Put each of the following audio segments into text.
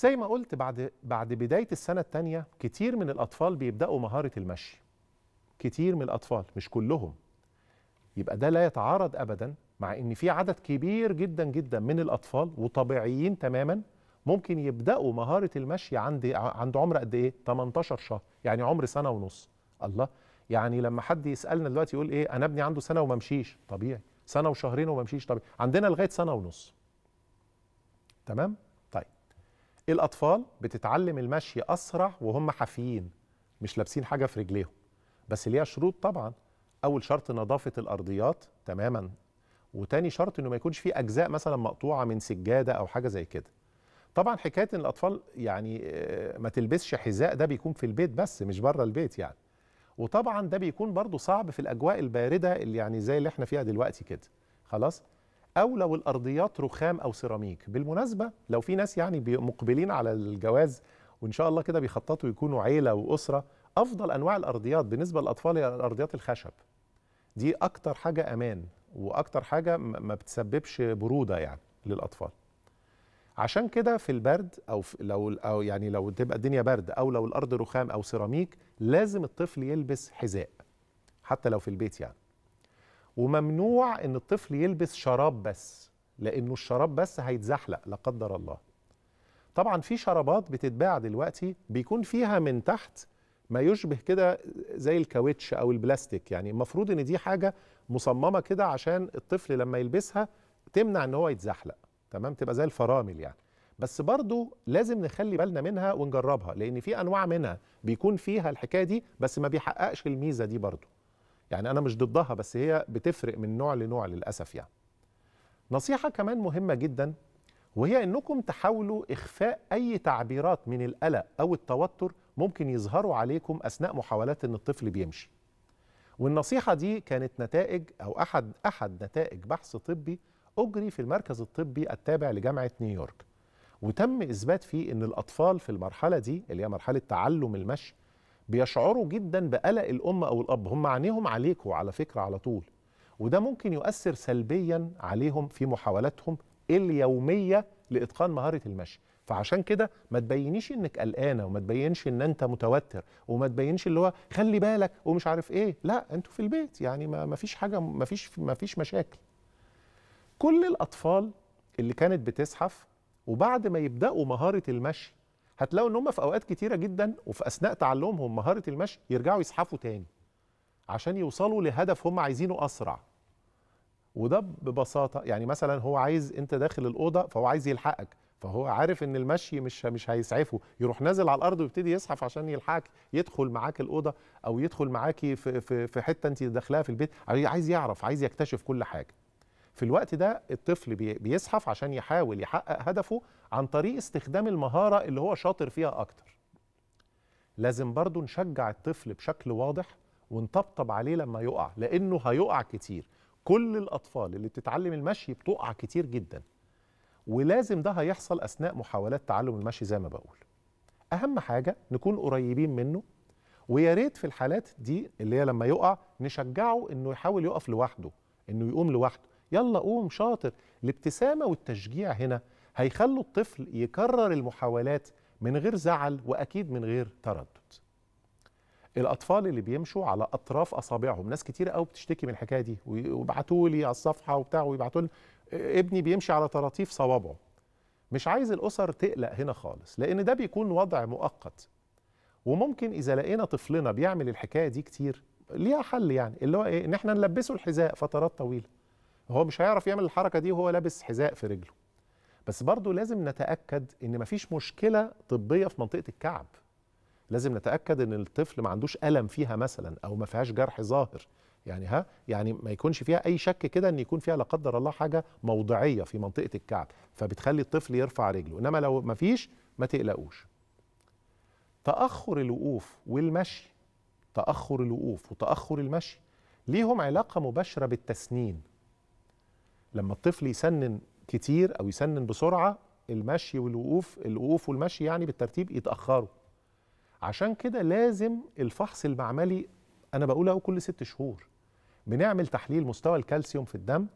زي ما قلت بعد بعد بدايه السنه الثانيه كتير من الاطفال بيبداوا مهاره المشي كتير من الاطفال مش كلهم يبقى ده لا يتعارض ابدا مع ان في عدد كبير جدا جدا من الاطفال وطبيعيين تماما ممكن يبداوا مهاره المشي عند عند عمر قد ايه 18 شهر يعني عمر سنه ونص الله يعني لما حد يسالنا دلوقتي يقول ايه انا ابني عنده سنه وما طبيعي سنه وشهرين وما طبيعي عندنا لغايه سنه ونص تمام الأطفال بتتعلم المشي أسرع وهم حافيين مش لابسين حاجة في رجليهم بس ليها شروط طبعا أول شرط نظافة الأرضيات تماما وتاني شرط إنه ما يكونش فيه أجزاء مثلا مقطوعة من سجادة أو حاجة زي كده طبعا حكاية إن الأطفال يعني آه، ما تلبسش حذاء ده بيكون في البيت بس مش بره البيت يعني وطبعا ده بيكون برضو صعب في الأجواء الباردة اللي يعني زي اللي احنا فيها دلوقتي كده خلاص او لو الارضيات رخام او سيراميك بالمناسبه لو في ناس يعني مقبلين على الجواز وان شاء الله كده بيخططوا يكونوا عيله واسره افضل انواع الارضيات بالنسبه للاطفال هي الارضيات الخشب دي اكتر حاجه امان واكتر حاجه ما بتسببش بروده يعني للاطفال عشان كده في البرد او في لو او يعني لو تبقى الدنيا برد او لو الارض رخام او سيراميك لازم الطفل يلبس حذاء حتى لو في البيت يعني وممنوع ان الطفل يلبس شراب بس لانه الشراب بس هيتزحلق لا قدر الله طبعا في شرابات بتتباع دلوقتي بيكون فيها من تحت ما يشبه كده زي الكاوتش او البلاستيك يعني المفروض ان دي حاجه مصممه كده عشان الطفل لما يلبسها تمنع ان هو يتزحلق تمام تبقى زي الفرامل يعني بس برضو لازم نخلي بالنا منها ونجربها لان في انواع منها بيكون فيها الحكايه دي بس ما بيحققش الميزه دي برضو يعني انا مش ضدها بس هي بتفرق من نوع لنوع للاسف يعني نصيحه كمان مهمه جدا وهي انكم تحاولوا اخفاء اي تعبيرات من القلق او التوتر ممكن يظهروا عليكم اثناء محاولات ان الطفل بيمشي والنصيحه دي كانت نتائج او احد احد نتائج بحث طبي اجري في المركز الطبي التابع لجامعه نيويورك وتم اثبات فيه ان الاطفال في المرحله دي اللي هي مرحله تعلم المشي بيشعروا جدا بقلق الام او الاب هم عينيهم عليكوا على فكره على طول وده ممكن يؤثر سلبيا عليهم في محاولاتهم اليوميه لاتقان مهاره المشي فعشان كده ما تبينيش انك قلقانه وما تبينش ان انت متوتر وما تبينش اللي هو خلي بالك ومش عارف ايه لا انتوا في البيت يعني ما فيش حاجه ما فيش ما فيش مشاكل كل الاطفال اللي كانت بتزحف وبعد ما يبداوا مهاره المشي هتلاقوا ان هم في اوقات كتيره جدا وفي اثناء تعلمهم مهاره المشي يرجعوا يزحفوا تاني عشان يوصلوا لهدف هم عايزينه اسرع وده ببساطه يعني مثلا هو عايز انت داخل الاوضه فهو عايز يلحقك فهو عارف ان المشي مش مش هيسعفه يروح نازل على الارض ويبتدي يزحف عشان يلحقك يدخل معاك الاوضه او يدخل معاكي في في في حته انت داخلها في البيت عايز يعرف عايز يكتشف كل حاجه في الوقت ده الطفل بيزحف عشان يحاول يحقق هدفه عن طريق استخدام المهارة اللي هو شاطر فيها أكتر لازم برضو نشجع الطفل بشكل واضح ونطبطب عليه لما يقع لأنه هيقع كتير كل الأطفال اللي بتتعلم المشي بتقع كتير جدا ولازم ده هيحصل أثناء محاولات تعلم المشي زي ما بقول أهم حاجة نكون قريبين منه ويا ريت في الحالات دي اللي هي لما يقع نشجعه انه يحاول يقف لوحده انه يقوم لوحده يلا قوم شاطر الابتسامه والتشجيع هنا هيخلوا الطفل يكرر المحاولات من غير زعل واكيد من غير تردد الاطفال اللي بيمشوا على اطراف اصابعهم ناس كتير قوي بتشتكي من الحكايه دي ويبعتوا لي على الصفحه وبتاع ويبعتوا ابني بيمشي على طراطيف صوابعه مش عايز الاسر تقلق هنا خالص لان ده بيكون وضع مؤقت وممكن اذا لقينا طفلنا بيعمل الحكايه دي كتير ليها حل يعني اللي هو ايه ان احنا نلبسه الحذاء فترات طويله هو مش هيعرف يعمل الحركه دي وهو لابس حذاء في رجله بس برضه لازم نتاكد ان مفيش مشكله طبيه في منطقه الكعب لازم نتاكد ان الطفل ما عندوش الم فيها مثلا او ما فيهاش جرح ظاهر يعني ها يعني ما يكونش فيها اي شك كده ان يكون فيها لا قدر الله حاجه موضعيه في منطقه الكعب فبتخلي الطفل يرفع رجله انما لو ما فيش ما تقلقوش تاخر الوقوف والمشي تاخر الوقوف وتاخر المشي ليهم علاقه مباشره بالتسنين لما الطفل يسنن كتير او يسنن بسرعه المشي والوقوف الوقوف والمشي يعني بالترتيب يتاخروا عشان كده لازم الفحص المعملي انا بقولها كل ست شهور بنعمل تحليل مستوى الكالسيوم في الدم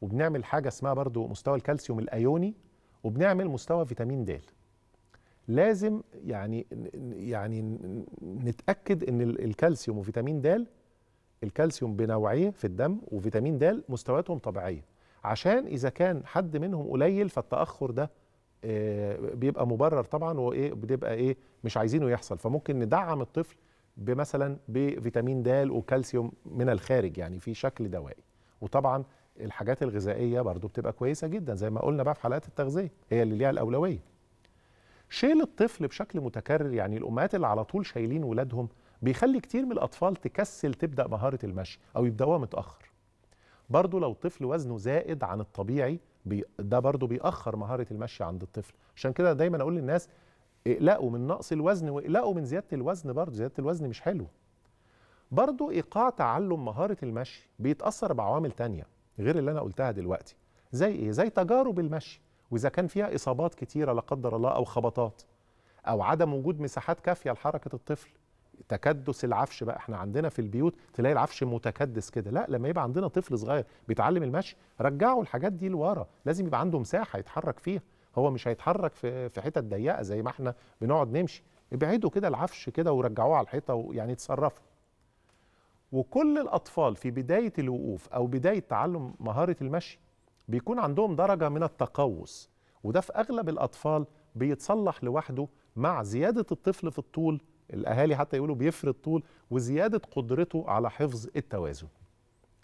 وبنعمل حاجه اسمها برضو مستوى الكالسيوم الايوني وبنعمل مستوى فيتامين د لازم يعني يعني نتاكد ان الكالسيوم وفيتامين د الكالسيوم بنوعيه في الدم وفيتامين د مستوياتهم طبيعيه عشان اذا كان حد منهم قليل فالتاخر ده آه، بيبقى مبرر طبعا وايه بتبقى ايه مش عايزينه يحصل فممكن ندعم الطفل بمثلا بفيتامين د وكالسيوم من الخارج يعني في شكل دوائي وطبعا الحاجات الغذائيه برضو بتبقى كويسه جدا زي ما قلنا بقى في حلقات التغذيه هي اللي ليها الاولويه شيل الطفل بشكل متكرر يعني الامهات اللي على طول شايلين ولادهم بيخلي كتير من الاطفال تكسل تبدا مهاره المشي او يبداوها متاخر برضو لو طفل وزنه زائد عن الطبيعي ده برضو بيأخر مهارة المشي عند الطفل عشان كده دايما أقول للناس اقلقوا من نقص الوزن واقلقوا من زيادة الوزن برضو زيادة الوزن مش حلوة برضو إيقاع تعلم مهارة المشي بيتأثر بعوامل تانية غير اللي أنا قلتها دلوقتي زي إيه؟ زي تجارب المشي وإذا كان فيها إصابات كتيرة لا قدر الله أو خبطات أو عدم وجود مساحات كافية لحركة الطفل تكدس العفش بقى احنا عندنا في البيوت تلاقي العفش متكدس كده لا لما يبقى عندنا طفل صغير بيتعلم المشي رجعوا الحاجات دي لورا لازم يبقى عنده مساحه يتحرك فيها هو مش هيتحرك في في حتت ضيقه زي ما احنا بنقعد نمشي ابعدوا كده العفش كده ورجعوه على الحيطه ويعني اتصرفوا وكل الاطفال في بدايه الوقوف او بدايه تعلم مهاره المشي بيكون عندهم درجه من التقوس وده في اغلب الاطفال بيتصلح لوحده مع زياده الطفل في الطول الاهالي حتى يقولوا بيفرض طول وزياده قدرته على حفظ التوازن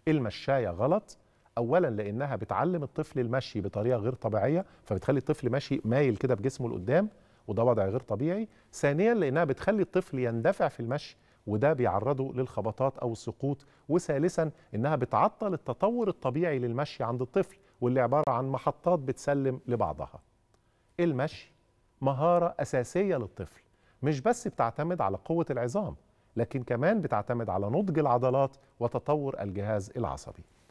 المشايه غلط اولا لانها بتعلم الطفل المشي بطريقه غير طبيعيه فبتخلي الطفل ماشي مايل كده بجسمه لقدام وده وضع غير طبيعي ثانيا لانها بتخلي الطفل يندفع في المشي وده بيعرضه للخبطات او السقوط وثالثا انها بتعطل التطور الطبيعي للمشي عند الطفل واللي عباره عن محطات بتسلم لبعضها المشي مهاره اساسيه للطفل مش بس بتعتمد على قوة العظام لكن كمان بتعتمد على نضج العضلات وتطور الجهاز العصبي